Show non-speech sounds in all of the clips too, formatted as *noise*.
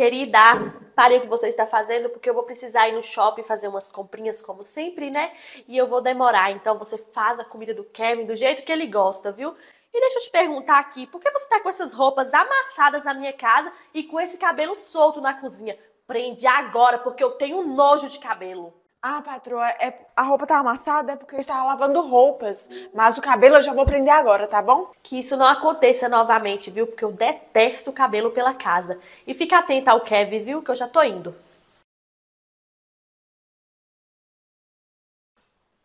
Querida, pare o que você está fazendo, porque eu vou precisar ir no shopping fazer umas comprinhas, como sempre, né? E eu vou demorar. Então você faz a comida do Kevin do jeito que ele gosta, viu? E deixa eu te perguntar aqui, por que você tá com essas roupas amassadas na minha casa e com esse cabelo solto na cozinha? Prende agora, porque eu tenho nojo de cabelo. Ah, patroa, é, a roupa tá amassada é porque eu estava lavando roupas. Mas o cabelo eu já vou prender agora, tá bom? Que isso não aconteça novamente, viu? Porque eu detesto o cabelo pela casa. E fica atenta ao Kevin, viu? Que eu já tô indo.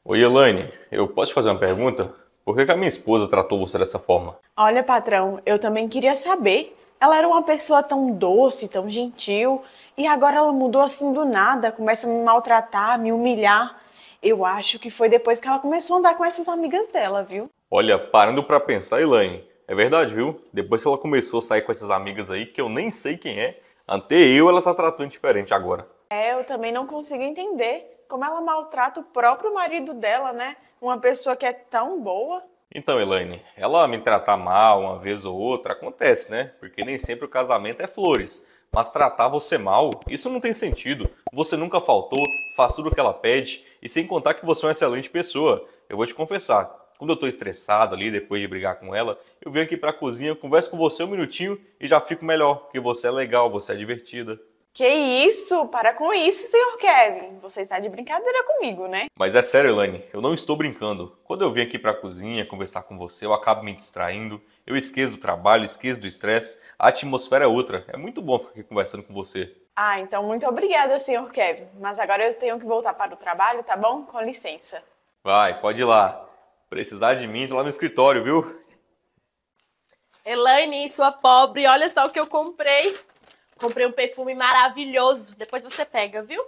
Oi, Elaine, eu posso te fazer uma pergunta? Por que, que a minha esposa tratou você dessa forma? Olha, patrão, eu também queria saber. Ela era uma pessoa tão doce, tão gentil. E agora ela mudou assim do nada, começa a me maltratar, a me humilhar. Eu acho que foi depois que ela começou a andar com essas amigas dela, viu? Olha, parando para pensar, Elaine, é verdade, viu? Depois que ela começou a sair com essas amigas aí, que eu nem sei quem é, até eu ela tá tratando diferente agora. É, eu também não consigo entender como ela maltrata o próprio marido dela, né? Uma pessoa que é tão boa. Então, Elaine, ela me tratar mal uma vez ou outra acontece, né? Porque nem sempre o casamento é flores mas tratar você mal, isso não tem sentido. Você nunca faltou, faz tudo o que ela pede, e sem contar que você é uma excelente pessoa. Eu vou te confessar, quando eu estou estressado ali depois de brigar com ela, eu venho aqui para a cozinha, converso com você um minutinho e já fico melhor, porque você é legal, você é divertida. Que isso? Para com isso, senhor Kevin. Você está de brincadeira comigo, né? Mas é sério, Elaine, eu não estou brincando. Quando eu venho aqui para a cozinha conversar com você, eu acabo me distraindo, eu esqueço do trabalho, esqueço do estresse. A atmosfera é outra. É muito bom ficar aqui conversando com você. Ah, então muito obrigada, senhor Kevin. Mas agora eu tenho que voltar para o trabalho, tá bom? Com licença. Vai, pode ir lá. Precisar de mim, tô lá no escritório, viu? Elaine, sua pobre, olha só o que eu comprei. Comprei um perfume maravilhoso. Depois você pega, viu?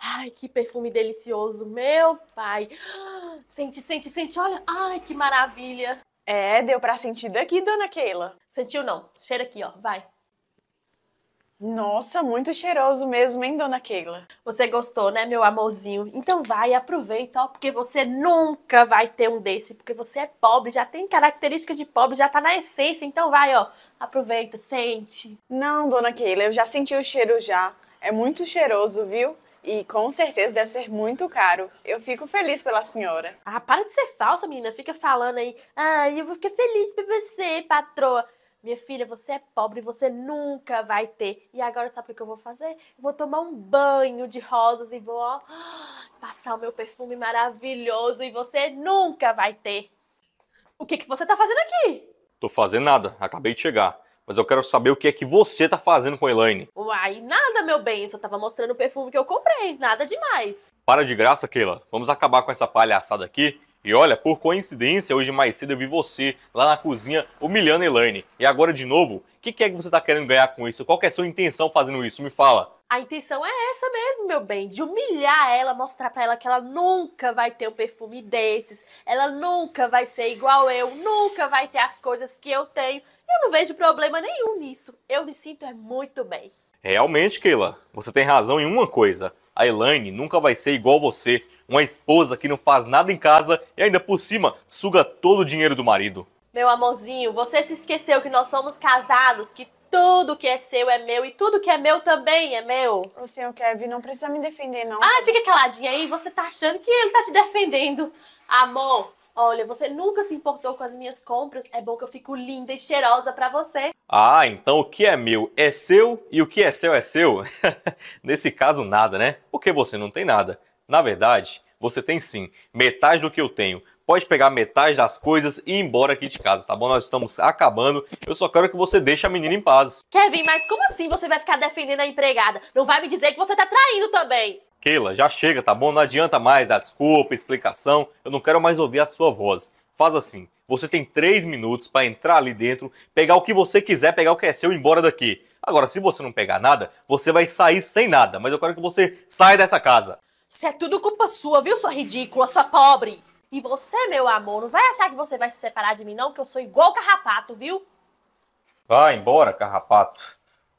Ai, que perfume delicioso, meu pai. *gasps* Sente, sente, sente. Olha, ai, que maravilha. É, deu pra sentir daqui, dona Keila. Sentiu não? Cheira aqui, ó. Vai. Nossa, muito cheiroso mesmo, hein, dona Keila? Você gostou, né, meu amorzinho? Então vai, aproveita, ó, porque você nunca vai ter um desse, porque você é pobre, já tem característica de pobre, já tá na essência, então vai, ó, aproveita, sente. Não, dona Keila, eu já senti o cheiro já. É muito cheiroso, viu? E com certeza deve ser muito caro. Eu fico feliz pela senhora. Ah, para de ser falsa, menina. Fica falando aí. Ai, ah, eu vou ficar feliz por você, patroa minha filha, você é pobre, você nunca vai ter. E agora sabe o que eu vou fazer? Eu vou tomar um banho de rosas e vou ó, passar o meu perfume maravilhoso e você nunca vai ter. O que, que você tá fazendo aqui? Tô fazendo nada, acabei de chegar. Mas eu quero saber o que é que você tá fazendo com a Elaine. Uai, nada, meu bem. Só tava mostrando o perfume que eu comprei. Nada demais. Para de graça, Keila. Vamos acabar com essa palhaçada aqui e olha, por coincidência, hoje mais cedo eu vi você lá na cozinha humilhando a Elaine. E agora de novo, o que, que, é que você está querendo ganhar com isso? Qual é a sua intenção fazendo isso? Me fala. A intenção é essa mesmo, meu bem, de humilhar ela, mostrar para ela que ela nunca vai ter um perfume desses, ela nunca vai ser igual eu, nunca vai ter as coisas que eu tenho. Eu não vejo problema nenhum nisso. Eu me sinto é muito bem. Realmente, Keila, você tem razão em uma coisa. A Elaine nunca vai ser igual você uma esposa que não faz nada em casa e ainda por cima suga todo o dinheiro do marido. Meu amorzinho, você se esqueceu que nós somos casados, que tudo que é seu é meu e tudo que é meu também é meu. O senhor Kevin não precisa me defender, não. Ah, fica caladinha aí, você tá achando que ele tá te defendendo. Amor, olha, você nunca se importou com as minhas compras, é bom que eu fico linda e cheirosa para você. Ah, então o que é meu é seu e o que é seu é seu? *laughs* Nesse caso, nada, né? Porque você não tem nada. Na verdade, você tem sim metade do que eu tenho. Pode pegar metade das coisas e ir embora aqui de casa, tá bom? Nós estamos acabando. Eu só quero que você deixe a menina em paz. Kevin, mas como assim você vai ficar defendendo a empregada? Não vai me dizer que você tá traindo também. Keila, já chega, tá bom? Não adianta mais dar desculpa, explicação. Eu não quero mais ouvir a sua voz. Faz assim. Você tem três minutos para entrar ali dentro, pegar o que você quiser, pegar o que é seu e ir embora daqui. Agora, se você não pegar nada, você vai sair sem nada, mas eu quero que você saia dessa casa. Isso é tudo culpa sua, viu, sua ridícula, sua pobre? E você, meu amor, não vai achar que você vai se separar de mim, não, que eu sou igual carrapato, viu? Vá embora, carrapato.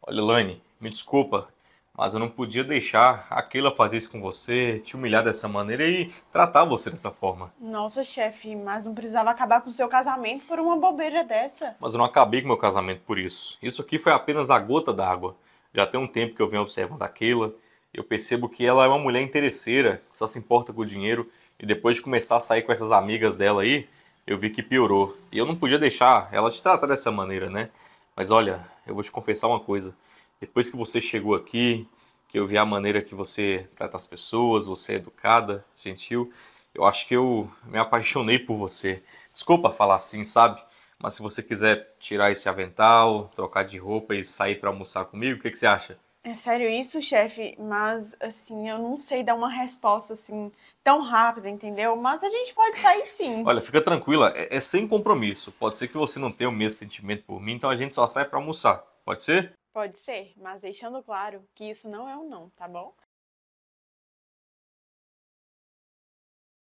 Olha, Lani. me desculpa, mas eu não podia deixar a fazer isso com você, te humilhar dessa maneira e tratar você dessa forma. Nossa, chefe, mas não precisava acabar com o seu casamento por uma bobeira dessa. Mas eu não acabei com meu casamento por isso. Isso aqui foi apenas a gota d'água. Já tem um tempo que eu venho observando aquela eu percebo que ela é uma mulher interesseira, só se importa com o dinheiro. E depois de começar a sair com essas amigas dela aí, eu vi que piorou. E eu não podia deixar ela te tratar dessa maneira, né? Mas olha, eu vou te confessar uma coisa. Depois que você chegou aqui, que eu vi a maneira que você trata as pessoas, você é educada, gentil, eu acho que eu me apaixonei por você. Desculpa falar assim, sabe? Mas se você quiser tirar esse avental, trocar de roupa e sair para almoçar comigo, o que, que você acha? É sério isso, chefe, mas assim, eu não sei dar uma resposta assim tão rápida, entendeu? Mas a gente pode sair sim. *laughs* Olha, fica tranquila, é, é, sem compromisso. Pode ser que você não tenha o mesmo sentimento por mim, então a gente só sai para almoçar. Pode ser? Pode ser, mas deixando claro que isso não é um não, tá bom?